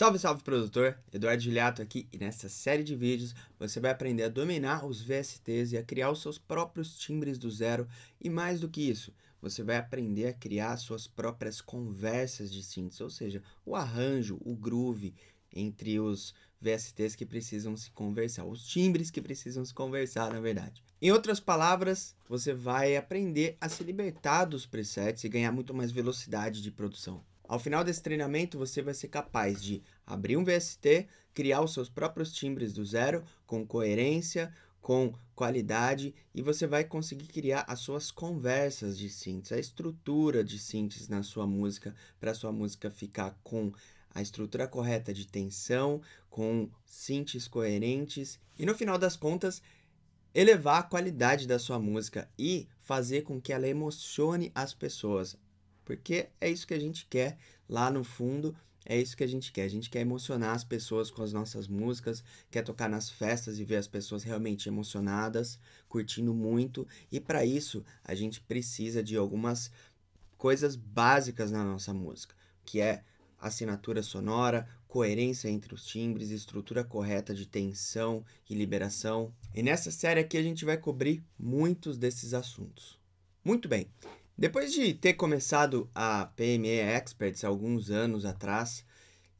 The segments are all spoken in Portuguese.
Salve, salve produtor! Eduardo Giliato aqui e nessa série de vídeos você vai aprender a dominar os VSTs e a criar os seus próprios timbres do zero e mais do que isso, você vai aprender a criar suas próprias conversas de síntese, ou seja, o arranjo, o groove entre os VSTs que precisam se conversar, os timbres que precisam se conversar, na verdade. Em outras palavras, você vai aprender a se libertar dos presets e ganhar muito mais velocidade de produção. Ao final desse treinamento, você vai ser capaz de abrir um VST, criar os seus próprios timbres do zero, com coerência, com qualidade, e você vai conseguir criar as suas conversas de síntese, a estrutura de síntese na sua música, para sua música ficar com a estrutura correta de tensão, com sintes coerentes, e no final das contas, elevar a qualidade da sua música e fazer com que ela emocione as pessoas porque é isso que a gente quer lá no fundo. É isso que a gente quer. A gente quer emocionar as pessoas com as nossas músicas, quer tocar nas festas e ver as pessoas realmente emocionadas, curtindo muito. E para isso, a gente precisa de algumas coisas básicas na nossa música, que é assinatura sonora, coerência entre os timbres, estrutura correta de tensão e liberação. E nessa série aqui a gente vai cobrir muitos desses assuntos. Muito bem, depois de ter começado a PME Experts alguns anos atrás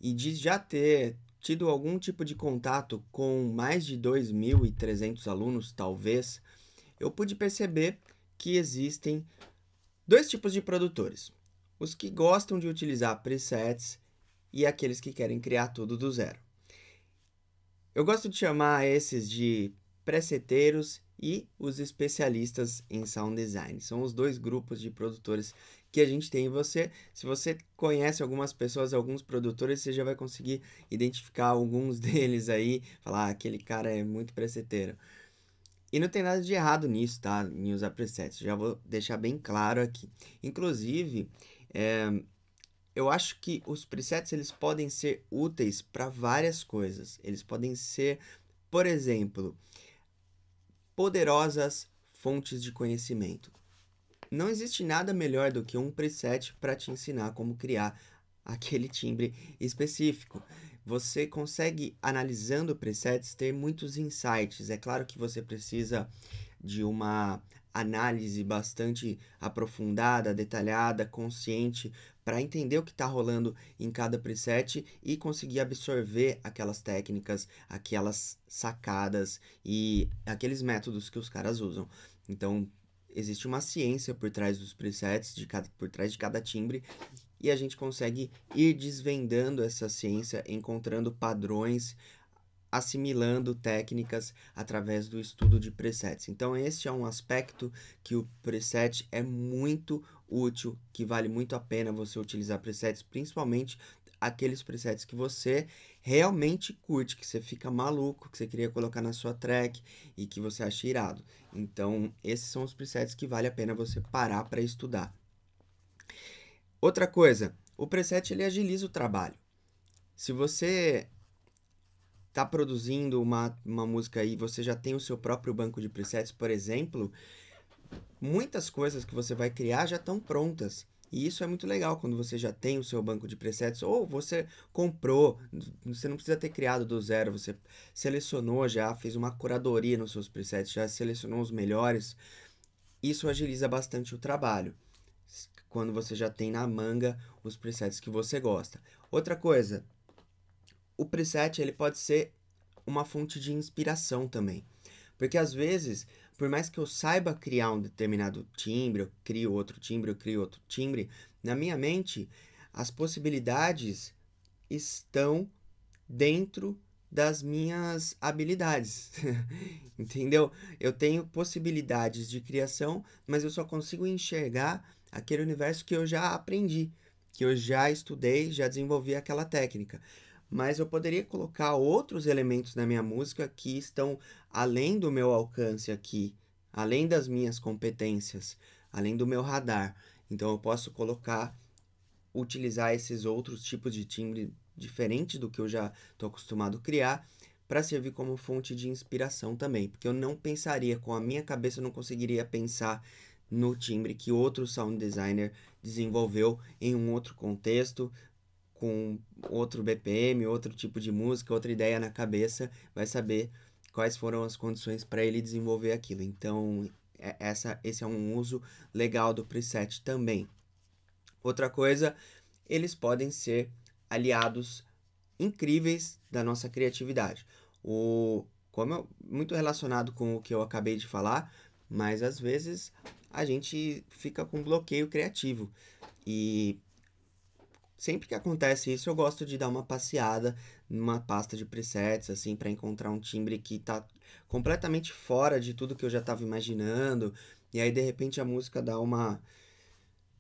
e de já ter tido algum tipo de contato com mais de 2.300 alunos, talvez, eu pude perceber que existem dois tipos de produtores: os que gostam de utilizar presets e aqueles que querem criar tudo do zero. Eu gosto de chamar esses de preseteiros e os especialistas em sound design. São os dois grupos de produtores que a gente tem. E você, se você conhece algumas pessoas, alguns produtores, você já vai conseguir identificar alguns deles aí, falar ah, aquele cara é muito preceteiro. E não tem nada de errado nisso, tá? Em usar presets. Já vou deixar bem claro aqui. Inclusive, é, eu acho que os presets eles podem ser úteis para várias coisas. Eles podem ser, por exemplo, poderosas fontes de conhecimento. Não existe nada melhor do que um preset para te ensinar como criar aquele timbre específico. Você consegue, analisando presets, ter muitos insights. É claro que você precisa de uma análise bastante aprofundada, detalhada, consciente, para entender o que está rolando em cada preset e conseguir absorver aquelas técnicas, aquelas sacadas e aqueles métodos que os caras usam. Então, existe uma ciência por trás dos presets, de cada, por trás de cada timbre, e a gente consegue ir desvendando essa ciência, encontrando padrões, assimilando técnicas através do estudo de presets. Então, esse é um aspecto que o preset é muito útil, que vale muito a pena você utilizar presets, principalmente aqueles presets que você realmente curte, que você fica maluco, que você queria colocar na sua track e que você acha irado. Então, esses são os presets que vale a pena você parar para estudar. Outra coisa, o preset ele agiliza o trabalho. Se você tá produzindo uma, uma música e você já tem o seu próprio banco de presets, por exemplo, muitas coisas que você vai criar já estão prontas. E isso é muito legal quando você já tem o seu banco de presets ou você comprou, você não precisa ter criado do zero, você selecionou já, fez uma curadoria nos seus presets, já selecionou os melhores. Isso agiliza bastante o trabalho quando você já tem na manga os presets que você gosta. Outra coisa, o preset ele pode ser uma fonte de inspiração também. Porque às vezes, por mais que eu saiba criar um determinado timbre, eu crio outro timbre, eu crio outro timbre, na minha mente as possibilidades estão dentro das minhas habilidades. Entendeu? Eu tenho possibilidades de criação, mas eu só consigo enxergar aquele universo que eu já aprendi, que eu já estudei, já desenvolvi aquela técnica mas eu poderia colocar outros elementos na minha música que estão além do meu alcance aqui, além das minhas competências, além do meu radar. Então eu posso colocar, utilizar esses outros tipos de timbre diferente do que eu já estou acostumado a criar para servir como fonte de inspiração também, porque eu não pensaria com a minha cabeça, eu não conseguiria pensar no timbre que outro sound designer desenvolveu em um outro contexto, com outro BPM, outro tipo de música, outra ideia na cabeça, vai saber quais foram as condições para ele desenvolver aquilo. Então, é, essa, esse é um uso legal do preset também. Outra coisa, eles podem ser aliados incríveis da nossa criatividade. O, como eu, muito relacionado com o que eu acabei de falar, mas às vezes a gente fica com bloqueio criativo. E sempre que acontece isso, eu gosto de dar uma passeada numa pasta de presets, assim, para encontrar um timbre que tá completamente fora de tudo que eu já tava imaginando. E aí, de repente, a música dá uma.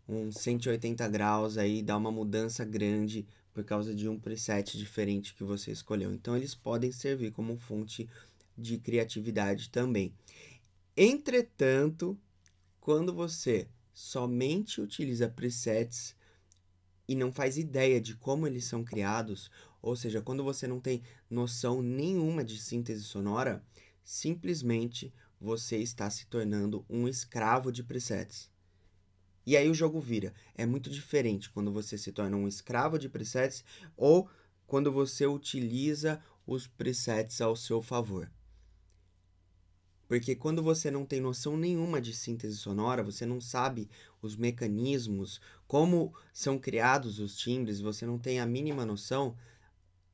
um 180 graus aí, dá uma mudança grande por causa de um preset diferente que você escolheu. Então, eles podem servir como fonte de criatividade também. Entretanto, quando você somente utiliza presets e não faz ideia de como eles são criados, ou seja, quando você não tem noção nenhuma de síntese sonora, simplesmente você está se tornando um escravo de presets. E aí o jogo vira. É muito diferente quando você se torna um escravo de presets ou quando você utiliza os presets ao seu favor. Porque quando você não tem noção nenhuma de síntese sonora, você não sabe os mecanismos, como são criados os timbres, você não tem a mínima noção,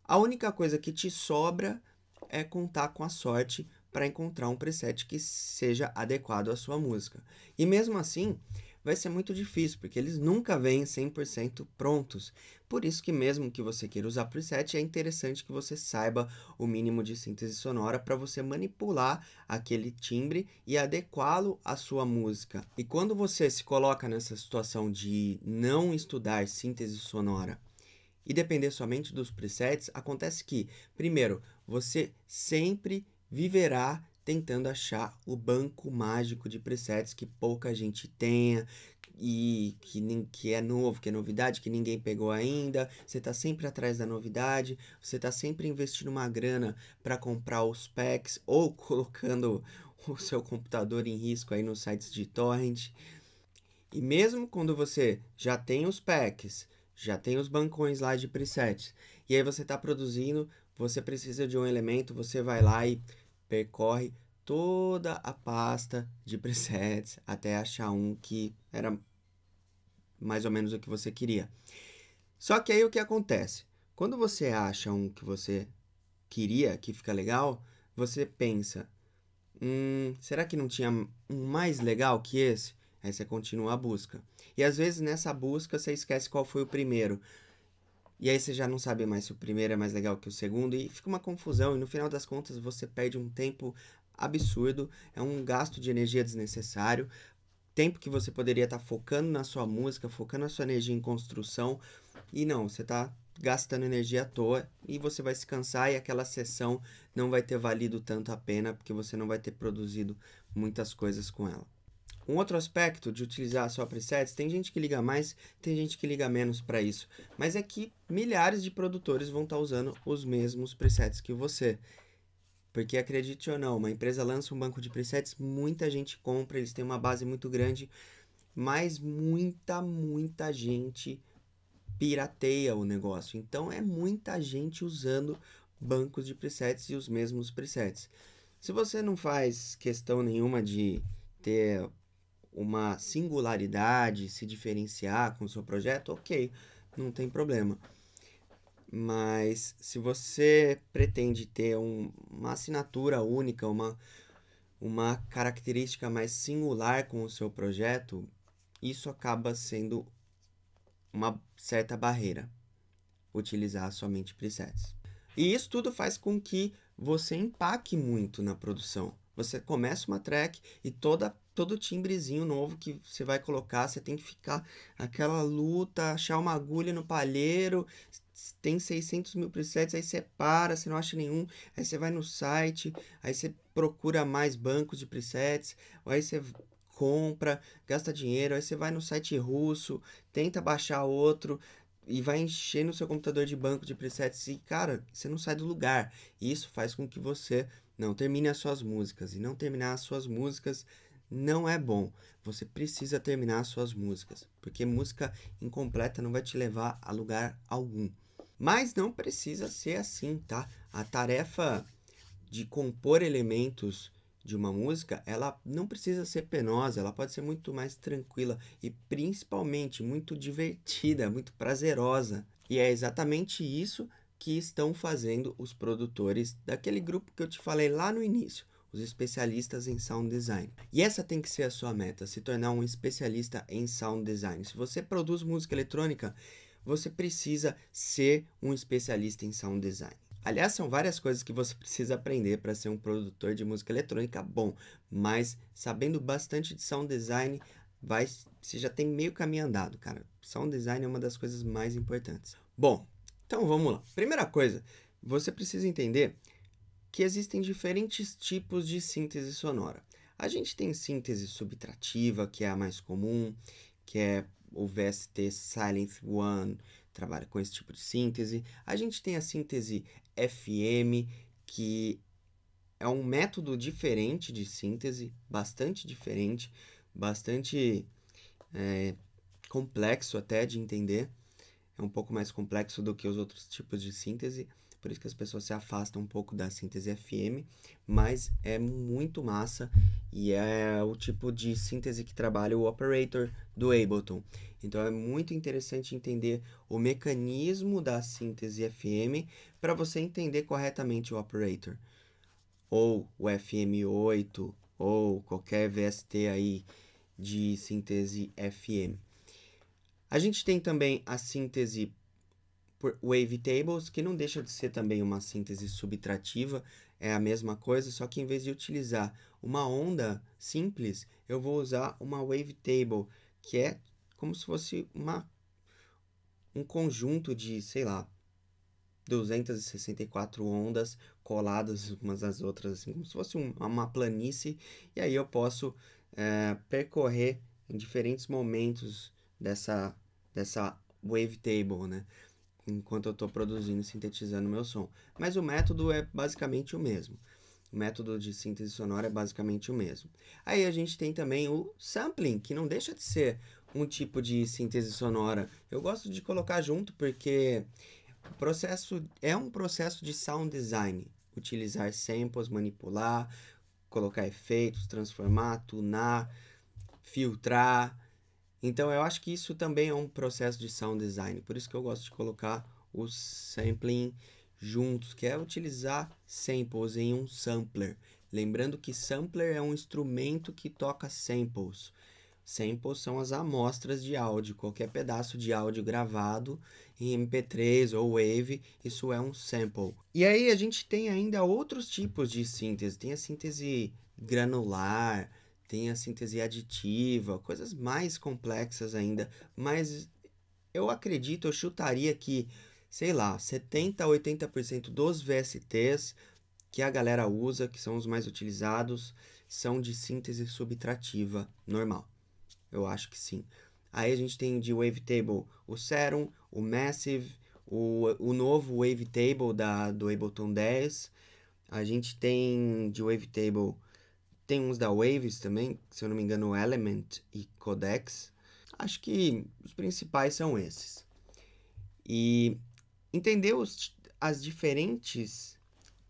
a única coisa que te sobra é contar com a sorte para encontrar um preset que seja adequado à sua música. E mesmo assim, vai ser muito difícil, porque eles nunca vêm 100% prontos. Por isso que mesmo que você queira usar preset, é interessante que você saiba o mínimo de síntese sonora para você manipular aquele timbre e adequá-lo à sua música. E quando você se coloca nessa situação de não estudar síntese sonora e depender somente dos presets, acontece que, primeiro, você sempre viverá tentando achar o banco mágico de presets que pouca gente tenha e que, nem, que é novo, que é novidade, que ninguém pegou ainda. Você está sempre atrás da novidade, você está sempre investindo uma grana para comprar os packs ou colocando o seu computador em risco aí nos sites de torrent. E mesmo quando você já tem os packs, já tem os bancões lá de presets, e aí você está produzindo, você precisa de um elemento, você vai lá e percorre toda a pasta de presets até achar um que era mais ou menos o que você queria. Só que aí o que acontece? Quando você acha um que você queria, que fica legal, você pensa: hum, será que não tinha um mais legal que esse? Aí você continua a busca. E às vezes nessa busca você esquece qual foi o primeiro. E aí você já não sabe mais se o primeiro é mais legal que o segundo e fica uma confusão e no final das contas você perde um tempo absurdo, é um gasto de energia desnecessário, tempo que você poderia estar tá focando na sua música, focando a sua energia em construção e não, você está gastando energia à toa e você vai se cansar e aquela sessão não vai ter valido tanto a pena porque você não vai ter produzido muitas coisas com ela. Um outro aspecto de utilizar só presets, tem gente que liga mais, tem gente que liga menos para isso, mas é que milhares de produtores vão estar tá usando os mesmos presets que você. Porque acredite ou não, uma empresa lança um banco de presets, muita gente compra, eles têm uma base muito grande, mas muita, muita gente pirateia o negócio. Então é muita gente usando bancos de presets e os mesmos presets. Se você não faz questão nenhuma de ter uma singularidade, se diferenciar com o seu projeto, ok, não tem problema. Mas se você pretende ter um, uma assinatura única, uma, uma característica mais singular com o seu projeto, isso acaba sendo uma certa barreira utilizar somente presets. E isso tudo faz com que você empaque muito na produção. Você começa uma track e toda todo timbrezinho novo que você vai colocar, você tem que ficar aquela luta, achar uma agulha no palheiro, tem 600 mil presets, aí você para, você não acha nenhum, aí você vai no site, aí você procura mais bancos de presets, aí você compra, gasta dinheiro, aí você vai no site russo, tenta baixar outro e vai enchendo no seu computador de banco de presets e, cara, você não sai do lugar. Isso faz com que você não termine as suas músicas. E não terminar as suas músicas não é bom. Você precisa terminar as suas músicas, porque música incompleta não vai te levar a lugar algum. Mas não precisa ser assim, tá? A tarefa de compor elementos de uma música, ela não precisa ser penosa, ela pode ser muito mais tranquila e principalmente muito divertida, muito prazerosa. E é exatamente isso que estão fazendo os produtores daquele grupo que eu te falei lá no início, os especialistas em sound design. E essa tem que ser a sua meta, se tornar um especialista em sound design. Se você produz música eletrônica, você precisa ser um especialista em sound design. Aliás, são várias coisas que você precisa aprender para ser um produtor de música eletrônica bom, mas sabendo bastante de sound design, vai, você já tem meio caminho andado, cara. Sound design é uma das coisas mais importantes. Bom, então vamos lá. Primeira coisa, você precisa entender que existem diferentes tipos de síntese sonora. A gente tem síntese subtrativa, que é a mais comum, que é o VST Silent One, trabalha com esse tipo de síntese. A gente tem a síntese FM, que é um método diferente de síntese, bastante diferente, bastante é, complexo até de entender é um pouco mais complexo do que os outros tipos de síntese, por isso que as pessoas se afastam um pouco da síntese FM, mas é muito massa e é o tipo de síntese que trabalha o operator do Ableton. Então é muito interessante entender o mecanismo da síntese FM para você entender corretamente o operator. Ou o FM8 ou qualquer VST aí de síntese FM. A gente tem também a síntese por wave tables, que não deixa de ser também uma síntese subtrativa, é a mesma coisa, só que em vez de utilizar uma onda simples, eu vou usar uma wave table, que é como se fosse uma, um conjunto de, sei lá, 264 ondas coladas umas às outras, assim, como se fosse uma planície, e aí eu posso é, percorrer em diferentes momentos dessa dessa wavetable, né? Enquanto eu estou produzindo e sintetizando meu som. Mas o método é basicamente o mesmo. O método de síntese sonora é basicamente o mesmo. Aí a gente tem também o sampling, que não deixa de ser um tipo de síntese sonora. Eu gosto de colocar junto porque o processo é um processo de sound design. Utilizar samples, manipular, colocar efeitos, transformar, tunar, filtrar, então eu acho que isso também é um processo de sound design, por isso que eu gosto de colocar o sampling juntos, que é utilizar samples em um sampler. Lembrando que sampler é um instrumento que toca samples. Samples são as amostras de áudio, qualquer pedaço de áudio gravado em MP3 ou Wave, isso é um sample. E aí a gente tem ainda outros tipos de síntese, tem a síntese granular, tem a síntese aditiva, coisas mais complexas ainda, mas eu acredito, eu chutaria que, sei lá, 70 a 80% dos VSTs que a galera usa, que são os mais utilizados, são de síntese subtrativa normal. Eu acho que sim. Aí a gente tem de wavetable o Serum, o Massive, o, o novo wavetable da, do Ableton 10. A gente tem de wavetable tem uns da Waves também, se eu não me engano, Element e Codex. Acho que os principais são esses. E entender os, as diferentes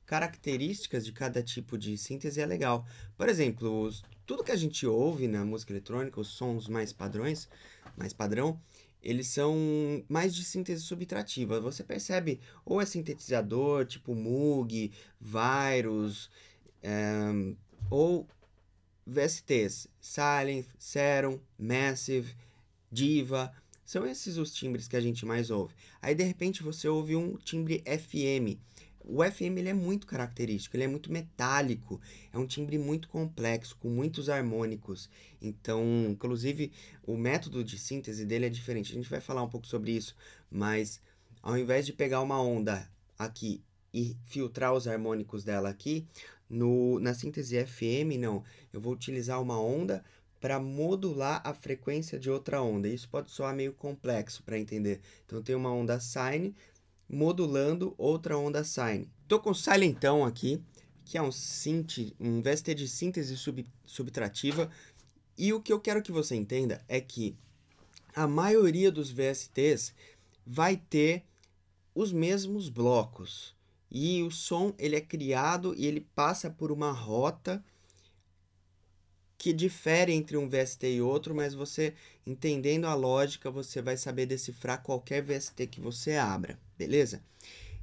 características de cada tipo de síntese é legal. Por exemplo, os, tudo que a gente ouve na música eletrônica, os sons mais padrões, mais padrão, eles são mais de síntese subtrativa. Você percebe, ou é sintetizador, tipo Moog, Virus, eh, ou VSTs, Silent, Serum, Massive, Diva, são esses os timbres que a gente mais ouve. Aí de repente você ouve um timbre FM. O FM ele é muito característico, ele é muito metálico, é um timbre muito complexo, com muitos harmônicos. Então, inclusive, o método de síntese dele é diferente. A gente vai falar um pouco sobre isso, mas ao invés de pegar uma onda aqui e filtrar os harmônicos dela aqui, no, na síntese FM, não. Eu vou utilizar uma onda para modular a frequência de outra onda. Isso pode soar meio complexo para entender. Então, tem uma onda sine modulando outra onda sine. Estou com o Silentão aqui, que é um um VST de síntese sub, subtrativa. E o que eu quero que você entenda é que a maioria dos VSTs vai ter os mesmos blocos. E o som ele é criado e ele passa por uma rota que difere entre um VST e outro, mas você entendendo a lógica, você vai saber decifrar qualquer VST que você abra, beleza?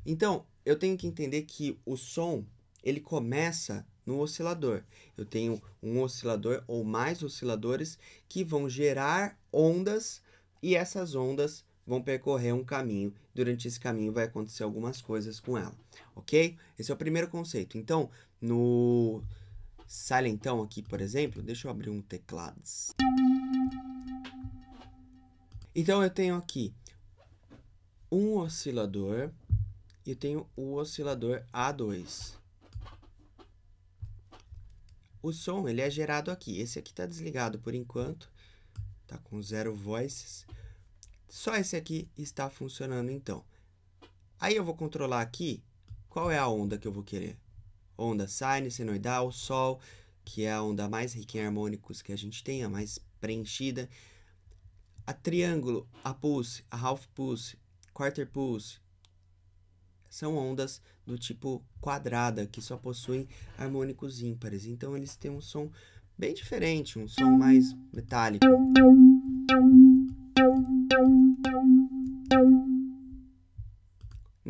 Então, eu tenho que entender que o som ele começa no oscilador. Eu tenho um oscilador ou mais osciladores que vão gerar ondas e essas ondas vão percorrer um caminho. Durante esse caminho vai acontecer algumas coisas com ela, ok? Esse é o primeiro conceito. Então, no Silentão aqui, por exemplo, deixa eu abrir um teclado. Então, eu tenho aqui um oscilador e tenho o oscilador A2. O som, ele é gerado aqui. Esse aqui está desligado por enquanto, tá com zero voices. Só esse aqui está funcionando então. Aí eu vou controlar aqui qual é a onda que eu vou querer. Onda sine, senoidal, sol, que é a onda mais rica em harmônicos que a gente tem, a mais preenchida. A triângulo, a pulse, a half pulse, quarter pulse, são ondas do tipo quadrada, que só possuem harmônicos ímpares. Então eles têm um som bem diferente, um som mais metálico.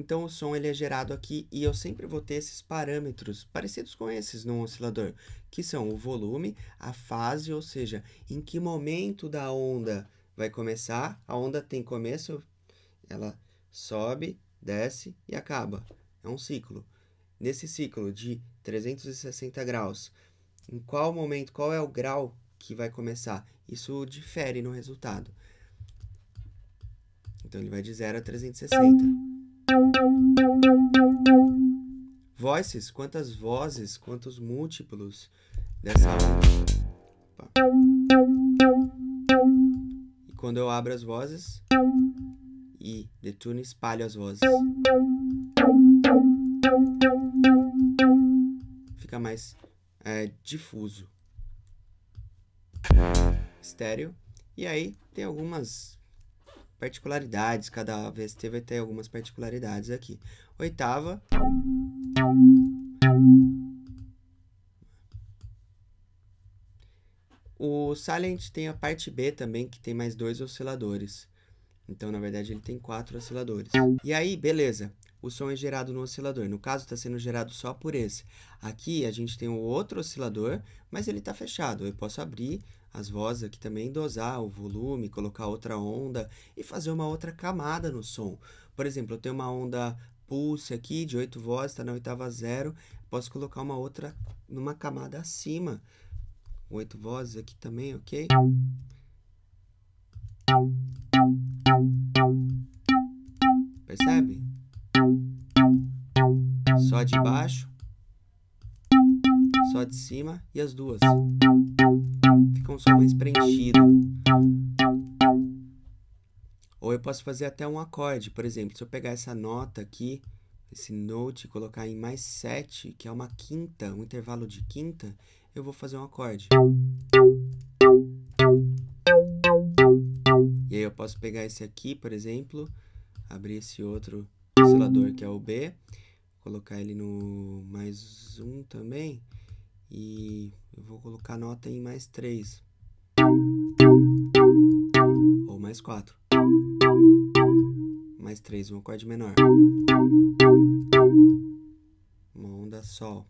Então o som ele é gerado aqui e eu sempre vou ter esses parâmetros parecidos com esses no oscilador, que são o volume, a fase, ou seja, em que momento da onda vai começar. A onda tem começo, ela sobe, desce e acaba. É um ciclo. Nesse ciclo de 360 graus, em qual momento, qual é o grau que vai começar? Isso difere no resultado. Então ele vai de 0 a 360. Voices, quantas vozes, quantos múltiplos dessa Opa. E quando eu abro as vozes e detuno espalho as vozes. Fica mais é, difuso. Estéreo. E aí tem algumas particularidades, cada VST vai ter algumas particularidades aqui. Oitava. O Silent tem a parte B também, que tem mais dois osciladores. Então, na verdade, ele tem quatro osciladores. E aí, beleza, o som é gerado no oscilador. No caso, está sendo gerado só por esse. Aqui, a gente tem o outro oscilador, mas ele está fechado. Eu posso abrir, as vozes aqui também dosar o volume, colocar outra onda e fazer uma outra camada no som. Por exemplo, eu tenho uma onda pulse aqui de 8 vozes, está na oitava zero, posso colocar uma outra numa camada acima. Oito vozes aqui também, ok? Percebe? Só de baixo, só de cima e as duas com som mais preenchido. Ou eu posso fazer até um acorde, por exemplo, se eu pegar essa nota aqui, esse note e colocar em mais 7, que é uma quinta, um intervalo de quinta, eu vou fazer um acorde. E aí eu posso pegar esse aqui, por exemplo, abrir esse outro oscilador que é o B, colocar ele no mais um também e eu vou colocar nota em mais 3 ou mais 4 mais 3, um acorde menor uma onda sol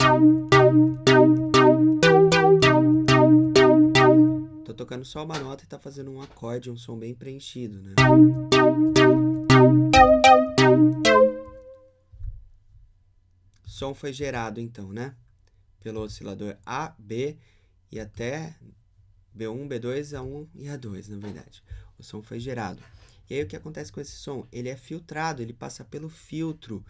tô tocando só uma nota e tá fazendo um acorde, um som bem preenchido né? som foi gerado então, né? pelo oscilador A, B e até B1, B2, A1 e A2, na verdade. O som foi gerado. E aí o que acontece com esse som? Ele é filtrado, ele passa pelo filtro.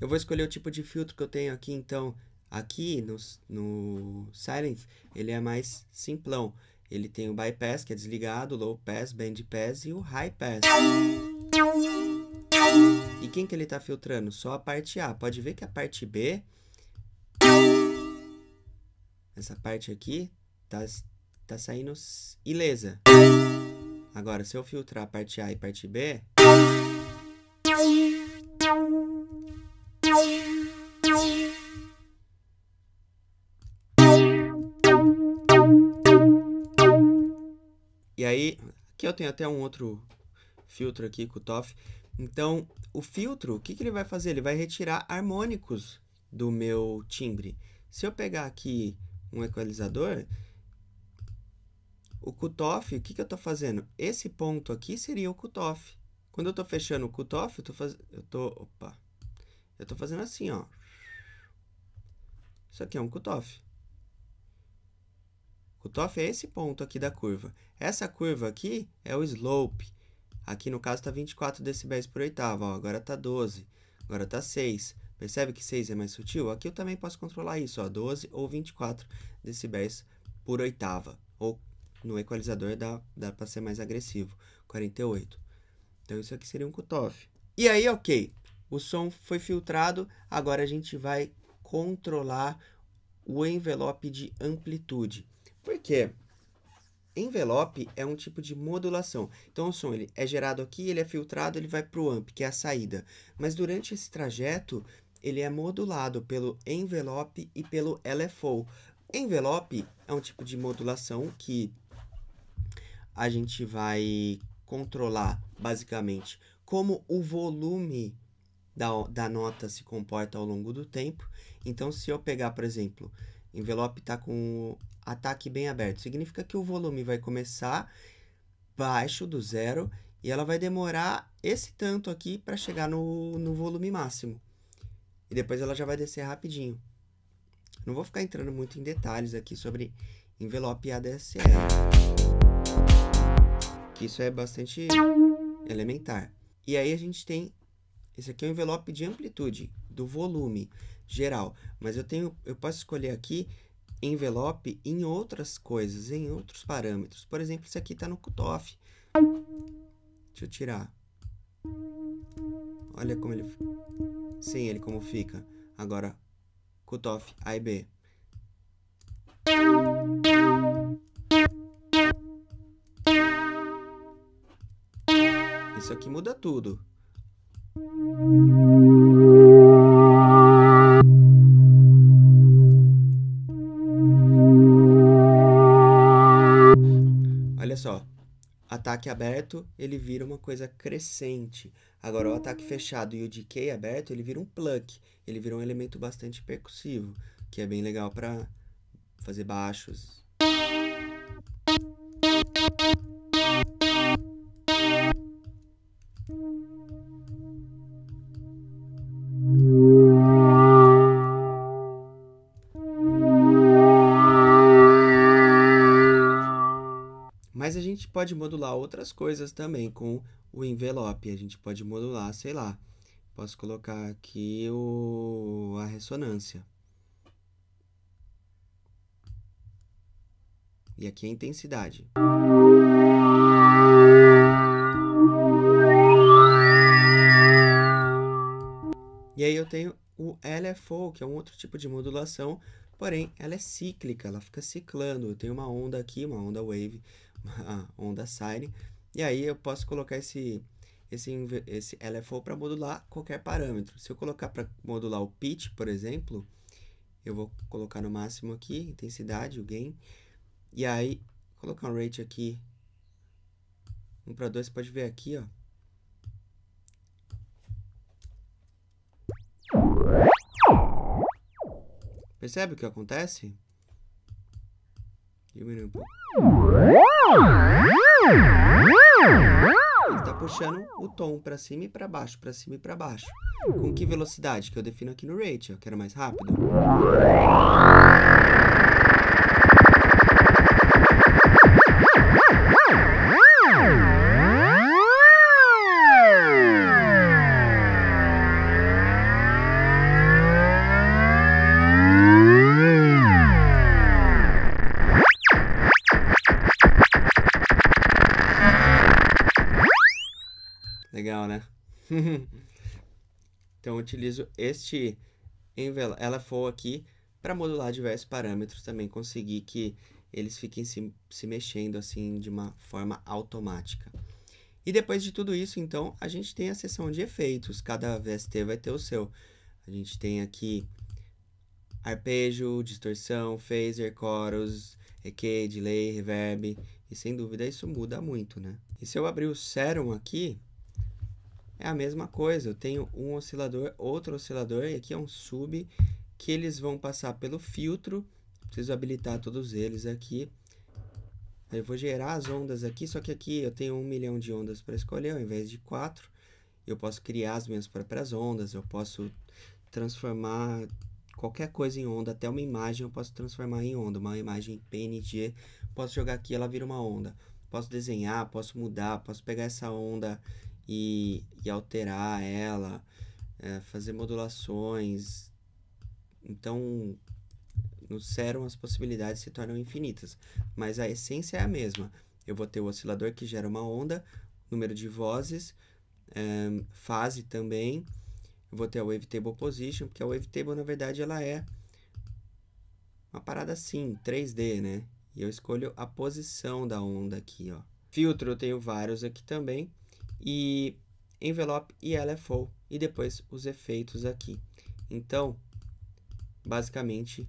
Eu vou escolher o tipo de filtro que eu tenho aqui, então. Aqui no, no Silence, ele é mais simplão. Ele tem o bypass, que é desligado, o low pass, bandpass e o high pass. E quem que ele está filtrando? Só a parte A. Pode ver que a parte B essa parte aqui tá, tá saindo ilesa. Agora, se eu filtrar a parte A e parte B. E aí, aqui eu tenho até um outro filtro aqui, com o Toff Então, o filtro, o que, que ele vai fazer? Ele vai retirar harmônicos do meu timbre. Se eu pegar aqui um equalizador, o cutoff, o que, que eu estou fazendo? Esse ponto aqui seria o cutoff. Quando eu estou fechando o cutoff, eu estou fazendo... Eu tô, fazendo assim, ó. Isso aqui é um cutoff. Cutoff é esse ponto aqui da curva. Essa curva aqui é o slope. Aqui, no caso, está 24 decibéis por oitava. Ó, agora está 12. Agora está 6. Percebe que 6 é mais sutil? Aqui eu também posso controlar isso, ó, 12 ou 24 decibéis por oitava. Ou no equalizador dá, dá para ser mais agressivo, 48. Então isso aqui seria um cutoff. E aí, ok, o som foi filtrado, agora a gente vai controlar o envelope de amplitude. Por quê? Envelope é um tipo de modulação. Então o som ele é gerado aqui, ele é filtrado, ele vai para o amp, que é a saída. Mas durante esse trajeto, ele é modulado pelo envelope e pelo LFO. Envelope é um tipo de modulação que a gente vai controlar basicamente como o volume da, da nota se comporta ao longo do tempo. Então, se eu pegar, por exemplo, envelope está com o ataque bem aberto, significa que o volume vai começar baixo do zero e ela vai demorar esse tanto aqui para chegar no, no volume máximo e depois ela já vai descer rapidinho. Não vou ficar entrando muito em detalhes aqui sobre envelope ADSL. Que isso é bastante elementar. E aí a gente tem esse aqui é o envelope de amplitude do volume geral, mas eu tenho eu posso escolher aqui envelope em outras coisas, em outros parâmetros. Por exemplo, esse aqui está no cutoff. Deixa eu tirar. Olha como ele sem ele como fica. Agora, cutoff A e B. Isso aqui muda tudo. ataque aberto, ele vira uma coisa crescente. Agora, o ataque fechado e o decay aberto, ele vira um pluck. Ele vira um elemento bastante percussivo, que é bem legal para fazer baixos pode modular outras coisas também com o envelope. A gente pode modular, sei lá, posso colocar aqui o, a ressonância. E aqui a intensidade. E aí eu tenho o LFO, que é um outro tipo de modulação, porém ela é cíclica, ela fica ciclando. Eu tenho uma onda aqui, uma onda wave, a onda sine. E aí eu posso colocar esse, esse, esse LFO para modular qualquer parâmetro. Se eu colocar para modular o pitch, por exemplo, eu vou colocar no máximo aqui, intensidade, o gain. E aí, colocar um rate aqui, 1 para 2, você pode ver aqui, ó. Percebe o que acontece? Diminui um pouco. Está puxando o tom para cima e para baixo, para cima e para baixo. Com que velocidade que eu defino aqui no rate? Eu quero mais rápido. utilizo este LFO aqui para modular diversos parâmetros também, conseguir que eles fiquem se, se mexendo assim de uma forma automática. E depois de tudo isso, então, a gente tem a seção de efeitos, cada VST vai ter o seu. A gente tem aqui arpejo, distorção, phaser, chorus, EQ, delay, reverb, e sem dúvida isso muda muito, né? E se eu abrir o Serum aqui, é a mesma coisa, eu tenho um oscilador, outro oscilador, e aqui é um sub, que eles vão passar pelo filtro, preciso habilitar todos eles aqui. Eu vou gerar as ondas aqui, só que aqui eu tenho um milhão de ondas para escolher, ao invés de quatro. Eu posso criar as minhas próprias ondas, eu posso transformar qualquer coisa em onda, até uma imagem eu posso transformar em onda, uma imagem PNG, posso jogar aqui, ela vira uma onda. Posso desenhar, posso mudar, posso pegar essa onda e, e alterar ela, é, fazer modulações. Então, no Serum as possibilidades se tornam infinitas, mas a essência é a mesma. Eu vou ter o oscilador que gera uma onda, número de vozes, é, fase também. Eu vou ter a wavetable position, porque a wavetable na verdade ela é uma parada assim, 3D, né? E eu escolho a posição da onda aqui, ó. Filtro eu tenho vários aqui também e envelope e LFO é e depois os efeitos aqui. Então, basicamente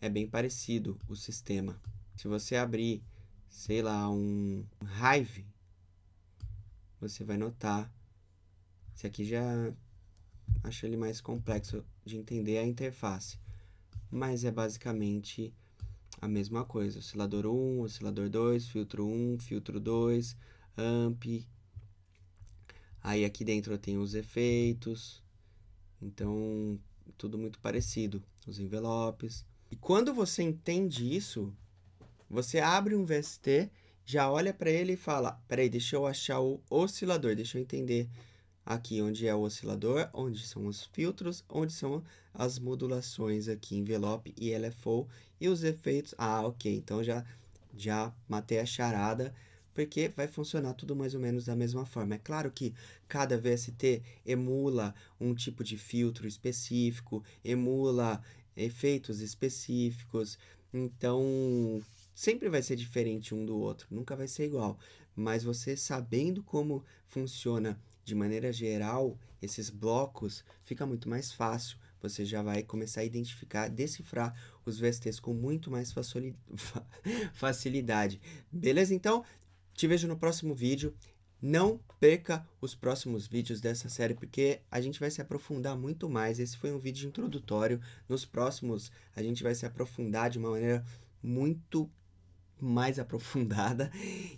é bem parecido o sistema. Se você abrir, sei lá, um Hive, você vai notar. Esse aqui já acho ele mais complexo de entender a interface, mas é basicamente a mesma coisa. Oscilador 1, oscilador 2, filtro 1, filtro 2, amp. Aí aqui dentro eu tenho os efeitos. Então, tudo muito parecido, os envelopes. E quando você entende isso, você abre um VST, já olha para ele e fala: "Peraí, deixa eu achar o oscilador, deixa eu entender aqui onde é o oscilador, onde são os filtros, onde são as modulações aqui, envelope e LFO e os efeitos. Ah, ok, então já, já matei a charada porque vai funcionar tudo mais ou menos da mesma forma. É claro que cada VST emula um tipo de filtro específico, emula efeitos específicos, então sempre vai ser diferente um do outro, nunca vai ser igual. Mas você sabendo como funciona de maneira geral esses blocos, fica muito mais fácil. Você já vai começar a identificar, decifrar os VSTs com muito mais facilidade. Beleza? Então, te vejo no próximo vídeo. Não perca os próximos vídeos dessa série, porque a gente vai se aprofundar muito mais. Esse foi um vídeo introdutório. Nos próximos, a gente vai se aprofundar de uma maneira muito mais aprofundada.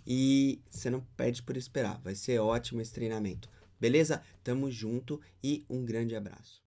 E você não perde por esperar. Vai ser ótimo esse treinamento. Beleza? Tamo junto e um grande abraço.